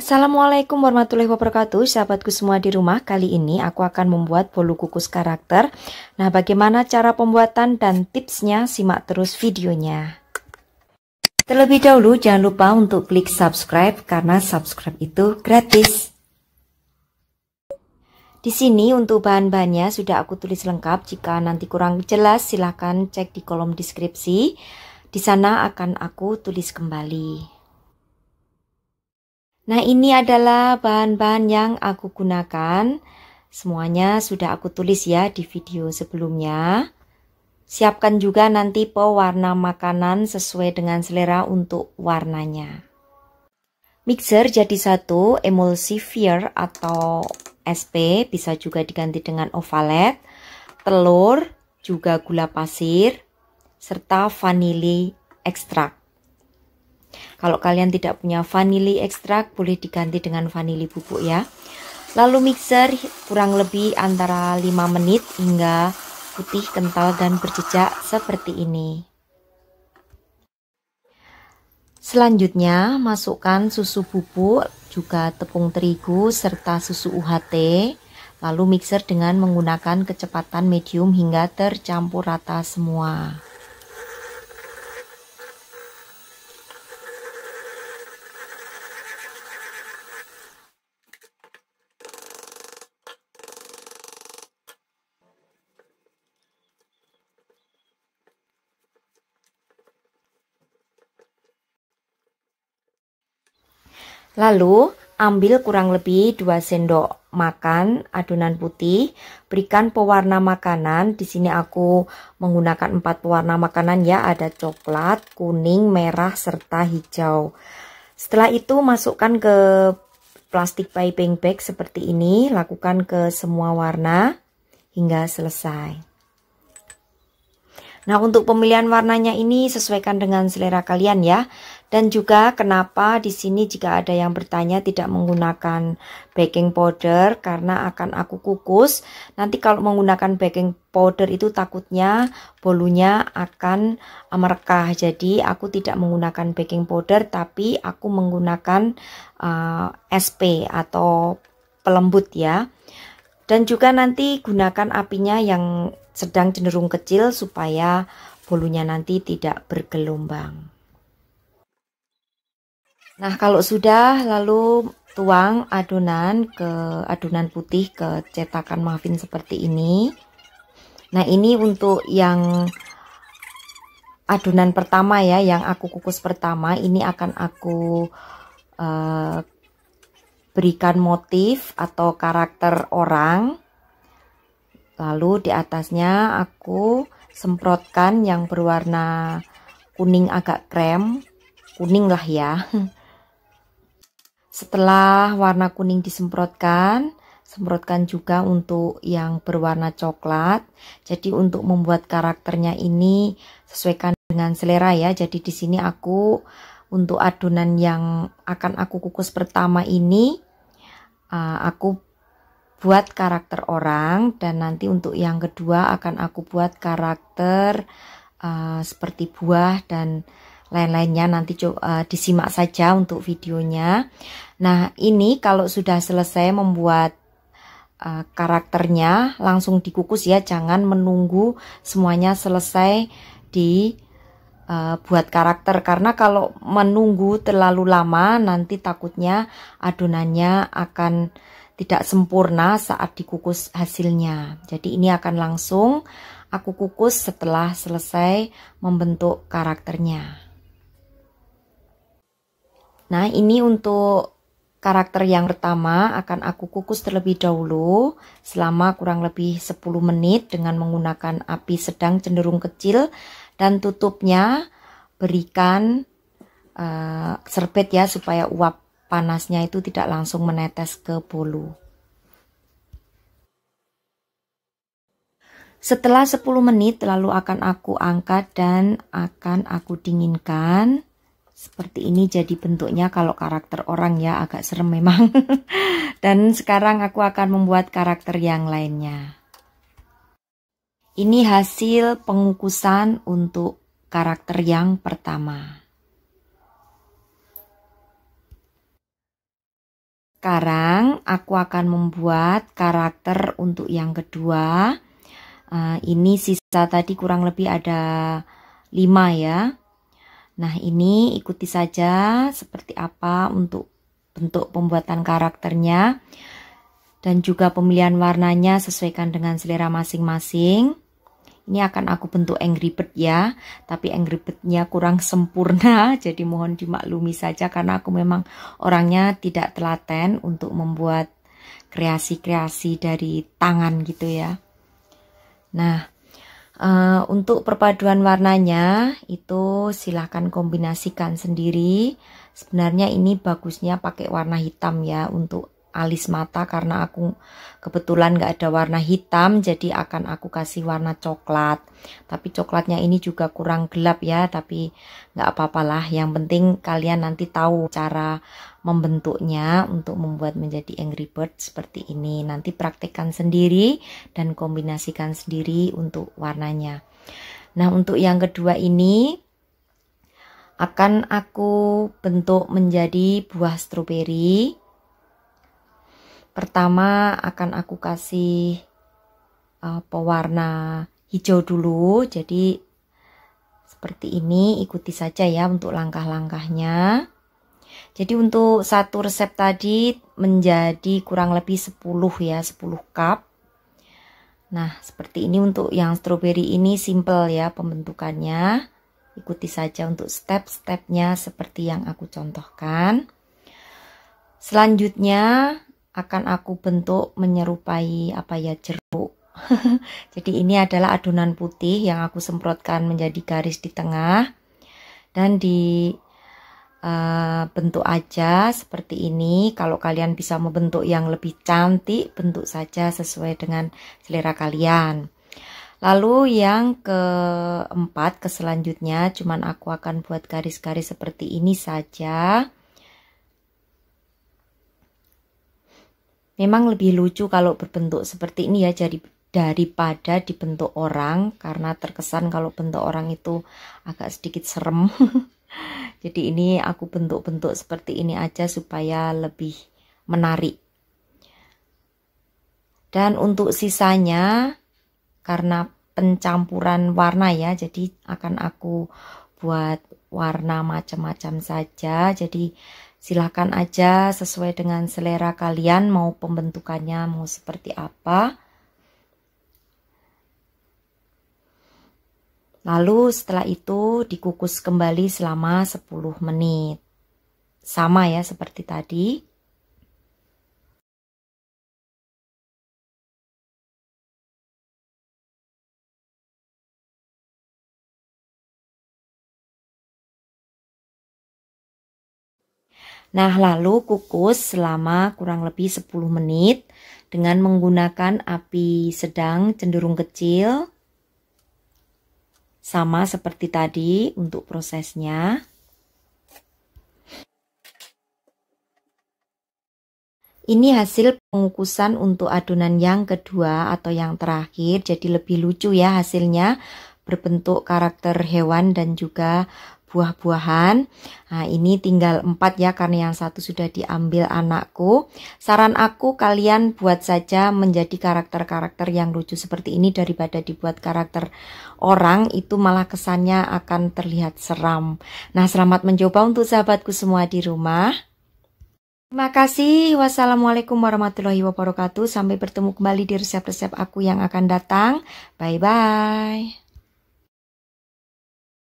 Assalamualaikum warahmatullahi wabarakatuh Sahabatku semua di rumah Kali ini aku akan membuat bolu kukus karakter Nah bagaimana cara pembuatan dan tipsnya Simak terus videonya Terlebih dahulu jangan lupa untuk klik subscribe Karena subscribe itu gratis di sini untuk bahan-bahannya sudah aku tulis lengkap. Jika nanti kurang jelas silahkan cek di kolom deskripsi. Di sana akan aku tulis kembali. Nah, ini adalah bahan-bahan yang aku gunakan. Semuanya sudah aku tulis ya di video sebelumnya. Siapkan juga nanti pewarna makanan sesuai dengan selera untuk warnanya. Mixer jadi satu, emulsifier atau SP bisa juga diganti dengan ovalet, telur, juga gula pasir, serta vanili ekstrak. Kalau kalian tidak punya vanili ekstrak, boleh diganti dengan vanili bubuk ya. Lalu mixer kurang lebih antara 5 menit hingga putih kental dan berjejak seperti ini. Selanjutnya masukkan susu bubuk, juga tepung terigu serta susu UHT. Lalu mixer dengan menggunakan kecepatan medium hingga tercampur rata semua. Lalu, ambil kurang lebih 2 sendok makan adonan putih, berikan pewarna makanan. Di sini aku menggunakan 4 pewarna makanan ya, ada coklat, kuning, merah serta hijau. Setelah itu masukkan ke plastik piping bag seperti ini, lakukan ke semua warna hingga selesai. Nah, untuk pemilihan warnanya ini sesuaikan dengan selera kalian ya. Dan juga kenapa di sini jika ada yang bertanya tidak menggunakan baking powder karena akan aku kukus. Nanti kalau menggunakan baking powder itu takutnya bolunya akan merekah. Jadi aku tidak menggunakan baking powder tapi aku menggunakan uh, eh, SP atau pelembut ya. Dan juga nanti gunakan apinya yang sedang cenderung kecil supaya bolunya nanti tidak bergelombang. Nah, kalau sudah lalu tuang adonan ke adonan putih ke cetakan muffin seperti ini. Nah, ini untuk yang adonan pertama ya, yang aku kukus pertama, ini akan aku uh, berikan motif atau karakter orang. Lalu di atasnya aku semprotkan yang berwarna kuning agak krem, kuning lah ya. Setelah warna kuning disemprotkan, semprotkan juga untuk yang berwarna coklat. Jadi untuk membuat karakternya ini sesuaikan dengan selera ya. Jadi di sini aku untuk adonan yang akan aku kukus pertama ini uh, aku buat karakter orang dan nanti untuk yang kedua akan aku buat karakter uh, seperti buah dan lain-lainnya nanti uh, disimak saja untuk videonya. Nah, ini kalau sudah selesai membuat uh, karakternya langsung dikukus ya, jangan menunggu semuanya selesai di eh, buat karakter karena kalau menunggu terlalu lama nanti takutnya adonannya akan tidak sempurna saat dikukus hasilnya. Jadi ini akan langsung aku kukus setelah selesai membentuk karakternya. Nah, ini untuk karakter yang pertama akan aku kukus terlebih dahulu selama kurang lebih 10 menit dengan menggunakan api sedang cenderung kecil dan tutupnya berikan uh, serbet ya supaya uap panasnya itu tidak langsung menetes ke bolu. Setelah 10 menit lalu akan aku angkat dan akan aku dinginkan seperti ini jadi bentuknya kalau karakter orang ya agak serem memang dan sekarang aku akan membuat karakter yang lainnya ini hasil pengukusan untuk karakter yang pertama sekarang aku akan membuat karakter untuk yang kedua ah, ini sisa tadi kurang lebih ada lima ya Nah, ini ikuti saja seperti apa untuk bentuk pembuatan karakternya dan juga pemilihan warnanya sesuaikan dengan selera masing-masing. Ini akan aku bentuk Angry Bird ya, tapi Angry bird kurang sempurna, jadi mohon dimaklumi saja karena aku memang orangnya tidak telaten untuk membuat kreasi-kreasi dari tangan gitu ya. Nah, Uh, untuk perpaduan warnanya itu silahkan kombinasikan sendiri. Sebenarnya ini bagusnya pakai warna hitam ya untuk alis mata karena aku kebetulan nggak ada warna hitam jadi akan aku kasih warna coklat tapi coklatnya ini juga kurang gelap ya tapi nggak apa-apalah yang penting kalian nanti tahu cara membentuknya untuk membuat menjadi Angry Bird seperti ini nanti praktekkan sendiri dan kombinasikan sendiri untuk warnanya nah untuk yang kedua ini akan aku bentuk menjadi buah stroberi Pertama akan aku kasih uh, pewarna hijau dulu. Jadi seperti ini ikuti saja ya untuk langkah-langkahnya. Jadi untuk satu resep tadi menjadi kurang lebih 10 ya, 10 cup. Nah, seperti ini untuk yang strawberry ini simple ya pembentukannya. Ikuti saja untuk step-stepnya seperti yang aku contohkan. Selanjutnya akan aku bentuk menyerupai apa ya jeruk jadi ini adalah adonan putih yang aku semprotkan menjadi garis di tengah dan di uh, bentuk aja seperti ini kalau kalian bisa membentuk yang lebih cantik bentuk saja sesuai dengan selera kalian lalu yang keempat keselanjutnya cuman aku akan buat garis-garis seperti ini saja Memang lebih lucu kalau berbentuk seperti ini ya jadi daripada dibentuk orang karena terkesan kalau bentuk orang itu agak sedikit serem. jadi ini aku bentuk-bentuk seperti ini aja supaya lebih menarik. Dan untuk sisanya karena pencampuran warna ya jadi akan aku buat warna macam-macam saja. Jadi Silahkan aja sesuai dengan selera kalian mau pembentukannya mau seperti apa. Lalu setelah itu dikukus kembali selama 10 menit. Sama ya seperti tadi. Nah, lalu kukus selama kurang lebih 10 menit dengan menggunakan api sedang cenderung kecil. Sama seperti tadi untuk prosesnya. Ini hasil pengukusan untuk adonan yang kedua atau yang terakhir, jadi lebih lucu ya hasilnya berbentuk karakter hewan dan juga buah-buahan. Nah, ini tinggal 4 ya karena yang satu sudah diambil anakku. Saran aku kalian buat saja menjadi karakter-karakter yang lucu seperti ini daripada dibuat karakter orang itu malah kesannya akan terlihat seram. Nah, selamat mencoba untuk sahabatku semua di rumah. Terima kasih. Wassalamualaikum warahmatullahi wabarakatuh. Sampai bertemu kembali di resep-resep aku yang akan datang. Bye-bye.